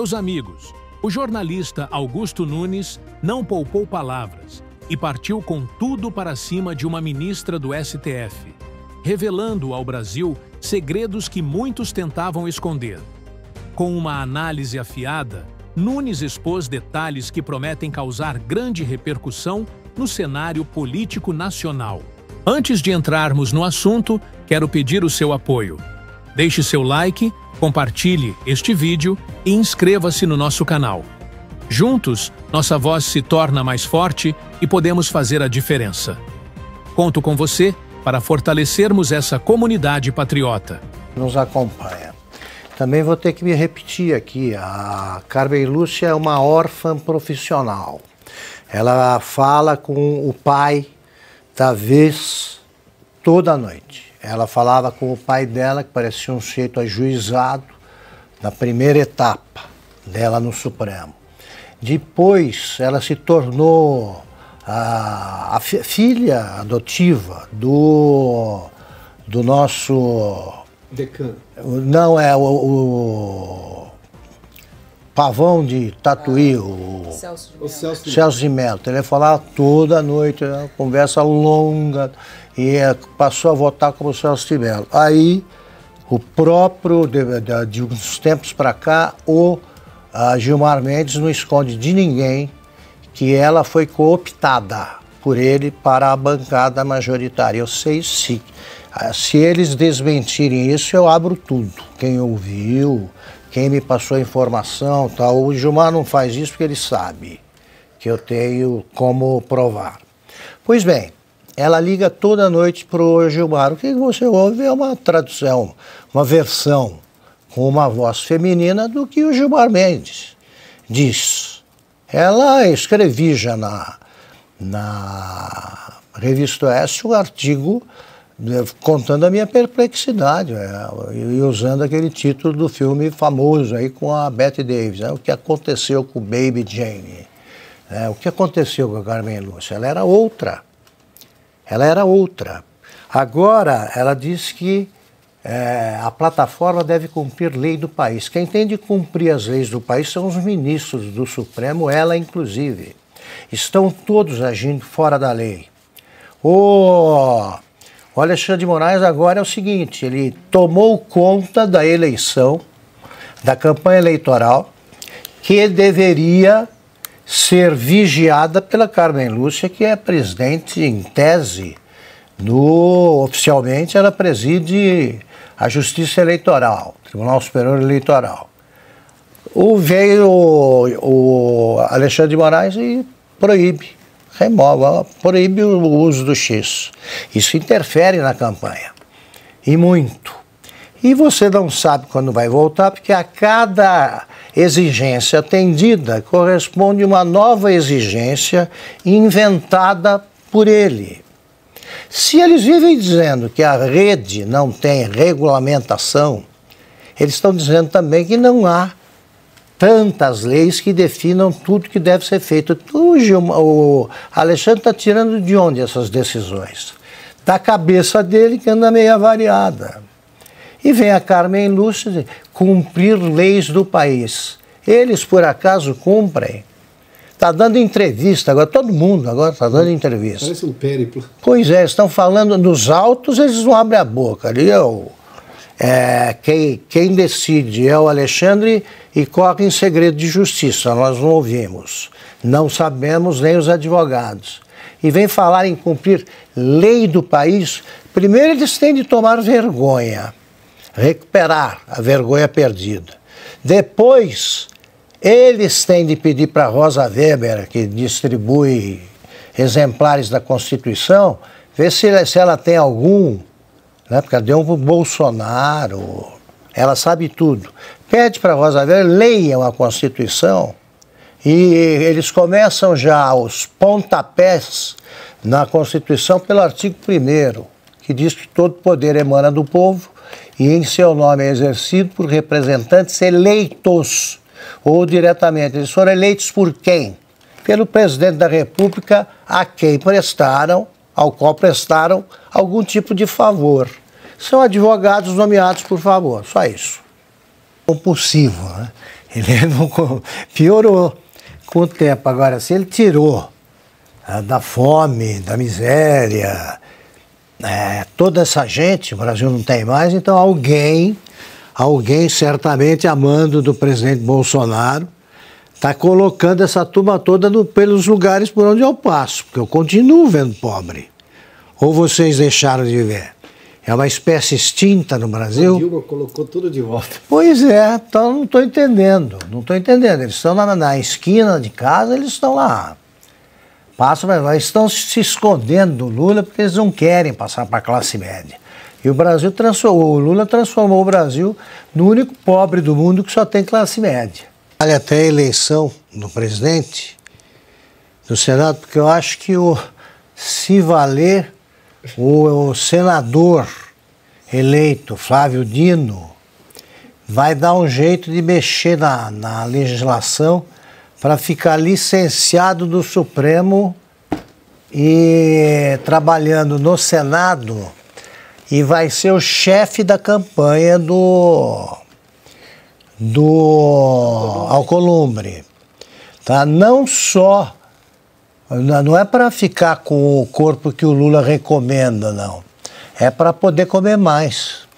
Meus amigos, o jornalista Augusto Nunes não poupou palavras e partiu com tudo para cima de uma ministra do STF, revelando ao Brasil segredos que muitos tentavam esconder. Com uma análise afiada, Nunes expôs detalhes que prometem causar grande repercussão no cenário político nacional. Antes de entrarmos no assunto, quero pedir o seu apoio. Deixe seu like, compartilhe este vídeo e inscreva-se no nosso canal. Juntos, nossa voz se torna mais forte e podemos fazer a diferença. Conto com você para fortalecermos essa comunidade patriota. Nos acompanha. Também vou ter que me repetir aqui: a Carmen Lúcia é uma órfã profissional. Ela fala com o pai da vez toda noite. Ela falava com o pai dela, que parecia um sujeito ajuizado, na primeira etapa dela no Supremo. Depois, ela se tornou a, a filha adotiva do, do nosso. Decano. Não, é o, o Pavão de Tatuí, ah, o, Celso de Mello. Ele Celso toda noite, né? conversa longa, e é, passou a votar como Celso de Mello. Aí, o próprio, de, de, de uns tempos para cá, o Gilmar Mendes não esconde de ninguém que ela foi cooptada por ele para a bancada majoritária. Eu sei se, ah, se eles desmentirem isso, eu abro tudo. Quem ouviu, quem me passou a informação tal. O Gilmar não faz isso porque ele sabe que eu tenho como provar. Pois bem, ela liga toda noite para o Gilmar. O que você ouve é uma tradução, uma versão com uma voz feminina do que o Gilmar Mendes diz. Ela escrevia já na, na revista Oeste um artigo contando a minha perplexidade é, e usando aquele título do filme famoso aí com a Betty Davis, né? o que aconteceu com Baby Jane, né? o que aconteceu com a Carmen Lúcia, ela era outra, ela era outra. Agora ela diz que é, a plataforma deve cumprir lei do país. Quem tem de cumprir as leis do país são os ministros do Supremo, ela inclusive. Estão todos agindo fora da lei. Oh, o Alexandre de Moraes agora é o seguinte: ele tomou conta da eleição, da campanha eleitoral, que deveria ser vigiada pela Carmen Lúcia, que é presidente em tese no Oficialmente, ela preside a Justiça Eleitoral, Tribunal Superior Eleitoral. O veio o, o Alexandre de Moraes e proíbe remove, proíbe o uso do X. Isso interfere na campanha. E muito. E você não sabe quando vai voltar, porque a cada exigência atendida corresponde uma nova exigência inventada por ele. Se eles vivem dizendo que a rede não tem regulamentação, eles estão dizendo também que não há tantas leis que definam tudo que deve ser feito. Hoje o Alexandre está tirando de onde essas decisões? Da cabeça dele que anda meio avariada. E vem a Carmen Lúcia cumprir leis do país. Eles, por acaso, cumprem. Está dando entrevista agora, todo mundo agora está dando entrevista. Parece um périplo. Pois é, estão falando nos autos, eles não abrem a boca. Ali é o é, quem, quem decide é o Alexandre e corre em segredo de justiça. Nós não ouvimos, não sabemos nem os advogados. E vem falar em cumprir lei do país. Primeiro, eles têm de tomar vergonha, recuperar a vergonha perdida. Depois, eles têm de pedir para Rosa Weber, que distribui exemplares da Constituição, ver se, se ela tem algum né? porque ela deu um Bolsonaro, ela sabe tudo. Pede para Rosa Weber, leiam a Constituição e eles começam já os pontapés na Constituição pelo artigo 1 que diz que todo poder emana do povo e em seu nome é exercido por representantes eleitos ou diretamente. Eles foram eleitos por quem? Pelo presidente da República, a quem prestaram ao qual prestaram algum tipo de favor. São advogados nomeados por favor, só isso. Compulsivo, é né? Ele piorou com o tempo. Agora, se ele tirou ah, da fome, da miséria, né, toda essa gente, o Brasil não tem mais, então alguém, alguém certamente amando do presidente Bolsonaro, está colocando essa turma toda no, pelos lugares por onde eu passo, porque eu continuo vendo pobre ou vocês deixaram de viver. É uma espécie extinta no Brasil. A Dilma colocou tudo de volta. Pois é, então não estou entendendo. Não estou entendendo. Eles estão na, na, esquina de casa, eles estão lá. Passam, mas estão se escondendo do Lula porque eles não querem passar para a classe média. E o Brasil transformou, o Lula transformou o Brasil no único pobre do mundo que só tem classe média. Vale até a eleição do presidente, do Senado, porque eu acho que o se valer o, o senador eleito Flávio Dino vai dar um jeito de mexer na, na legislação para ficar licenciado do Supremo e trabalhando no Senado e vai ser o chefe da campanha do do Alcolumbre, tá? Não só não é para ficar com o corpo que o Lula recomenda, não. É para poder comer mais.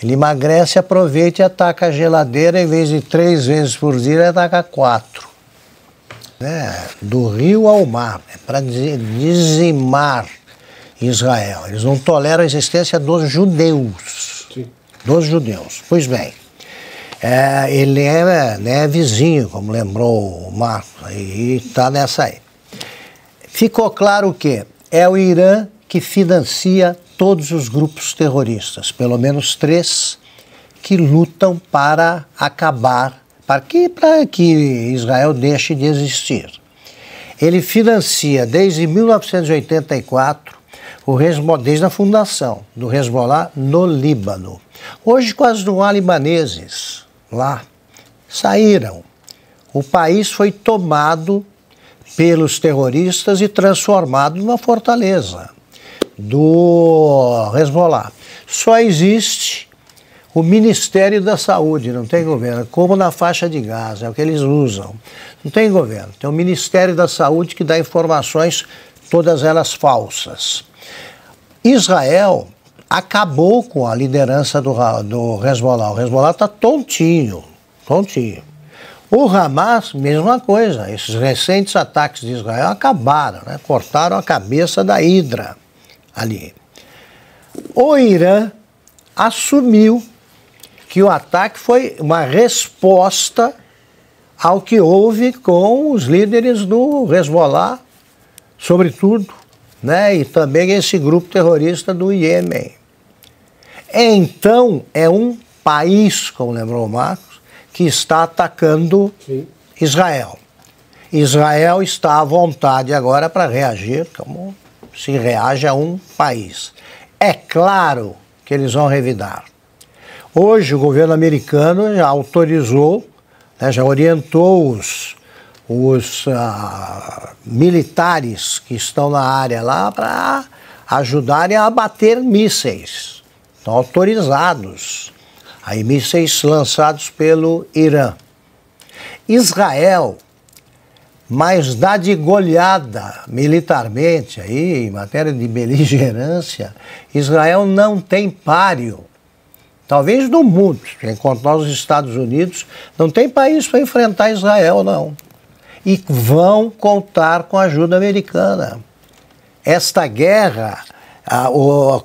Ele emagrece, aproveita e ataca a geladeira, em vez de três vezes por dia, ele ataca quatro. É, do rio ao mar, é para dizimar Israel. Eles não toleram a existência dos judeus. Sim. Dos judeus. Pois bem, é, ele é né, vizinho, como lembrou o Marcos, e está nessa aí. Ficou claro que é o Irã que financia todos os grupos terroristas, pelo menos três, que lutam para acabar, para que, para que Israel deixe de existir. Ele financia desde 1984 o Hezbollah, desde a fundação do Hezbollah no Líbano. Hoje quase não há libaneses lá. Saíram. O país foi tomado pelos terroristas e transformado numa fortaleza do Hezbollah. Só existe o Ministério da Saúde, não tem governo, como na faixa de Gaza, é o que eles usam. Não tem governo, tem o Ministério da Saúde que dá informações, todas elas falsas. Israel acabou com a liderança do, do Hezbollah. O Hezbollah está tontinho, tontinho. O Hamas, mesma coisa. Esses recentes ataques de Israel acabaram, né? cortaram a cabeça da Hidra ali. O Irã assumiu que o ataque foi uma resposta ao que houve com os líderes do Hezbollah, sobretudo, né? e também esse grupo terrorista do Iêmen. Então, é um país, como lembrou o Marcos, que está atacando Sim. Israel. Israel está à vontade agora para reagir como se reage a um país. É claro que eles vão revidar. Hoje o governo americano já autorizou, né, já orientou os, os uh, militares que estão na área lá para ajudarem a abater mísseis. Estão autorizados aí mísseis lançados pelo Irã. Israel, mas dá de goleada militarmente, aí, em matéria de beligerância, Israel não tem páreo. Talvez no mundo, enquanto nós, os Estados Unidos, não tem país para enfrentar Israel, não. E vão contar com a ajuda americana. Esta guerra a,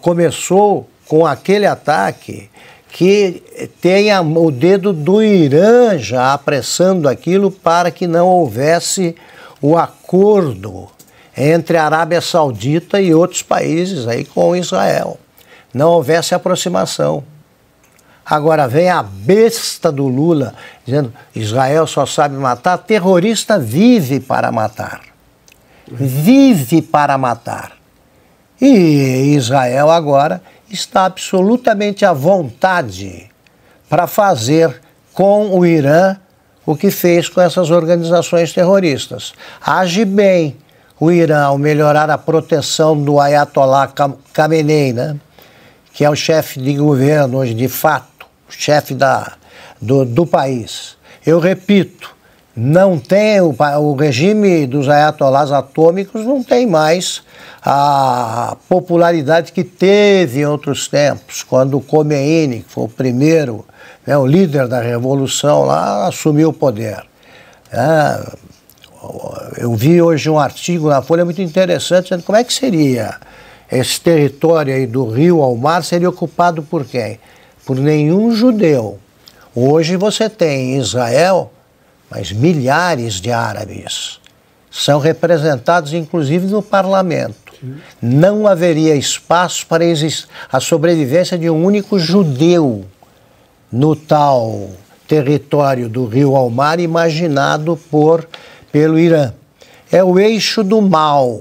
começou com aquele ataque que tenha o dedo do Irã já apressando aquilo para que não houvesse o acordo entre a Arábia Saudita e outros países aí com Israel. Não houvesse aproximação. Agora vem a besta do Lula dizendo: Israel só sabe matar, terrorista vive para matar. Vive para matar. E Israel agora está absolutamente à vontade para fazer com o Irã o que fez com essas organizações terroristas. Age bem o Irã ao melhorar a proteção do Ayatollah Khamenei, né? que é o chefe de governo hoje, de fato, o chefe da, do, do país. Eu repito, não tem o, o regime dos ayatolás atômicos não tem mais a popularidade que teve em outros tempos, quando o Khomeini, que foi o primeiro, né, o líder da revolução lá, assumiu o poder. Ah, eu vi hoje um artigo na Folha muito interessante, dizendo como é que seria esse território aí do rio ao mar seria ocupado por quem? Por nenhum judeu. Hoje você tem em Israel mas milhares de árabes são representados, inclusive, no parlamento. Não haveria espaço para a sobrevivência de um único judeu no tal território do Rio ao Mar imaginado por pelo Irã. É o eixo do mal,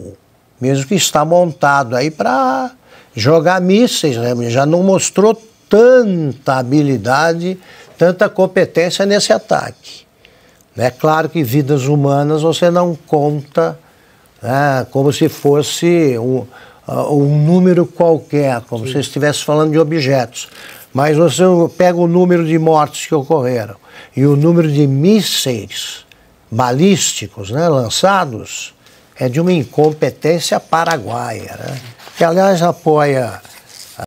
mesmo que está montado aí para jogar mísseis, né? já não mostrou tanta habilidade, tanta competência nesse ataque. É claro que vidas humanas você não conta né, como se fosse um, ah, um número qualquer, como Sim. se estivesse falando de objetos. Mas você pega o número de mortes que ocorreram e o número de mísseis balísticos né, lançados é de uma incompetência paraguaia, né, que aliás apoia